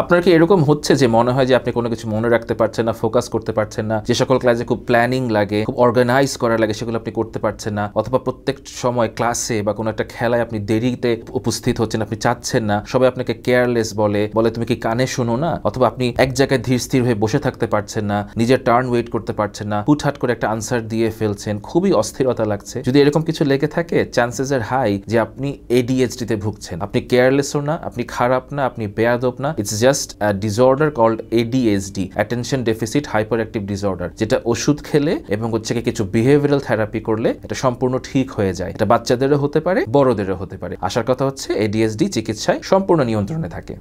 আপনার কি এরকম হচ্ছে যে মনে হয় যে আপনি কোনো কিছু মনে রাখতে পারছেন না ফোকাস করতে পারছেন না যে সকল ক্লাসে খুব প্ল্যানিং লাগে খুব অর্গানাইজ করা লাগে সেগুলো আপনি করতে পারছেন না অথবা প্রত্যেক সময় ক্লাসে বা কোনো একটা খেলায় আপনি দেরিতে উপস্থিত হচ্ছেন আপনি চাচ্ছেন না সবাই আপনাকে কেয়ারলেস বলে বলে তুমি কি কানে শোনো না অথবা আপনি এক জায়গায় ধীর স্থির হয়ে বসে থাকতে পারছেন না নিজের টার্ন ওয়েট করতে পারছেন না হুটহাট করে একটা আনসার দিয়ে ফেলছেন খুবই অস্থিরতা লাগছে যদি এরকম কিছু লেগে থাকে চান্সেস এর হাই যে আপনি এডিএইচডিতে ভুগছেন আপনি কেয়ারলেসও না আপনি খারাপ না আপনি বেয়াদব না it's just disorder called ADSD attention deficit hyper active disorder যেটা ওষুধ খেলে এবং হচ্ছে কিছু বিহেভিয়ারাল থেরাপি করলে এটা সম্পূর্ণ ঠিক হয়ে যায় এটা বাচ্চাদেরও হতে পারে বড়দেরও হতে পারে আসার কথা হচ্ছে এডিএসডি চিকিৎসায় সম্পূর্ণ নিয়ন্ত্রণে থাকে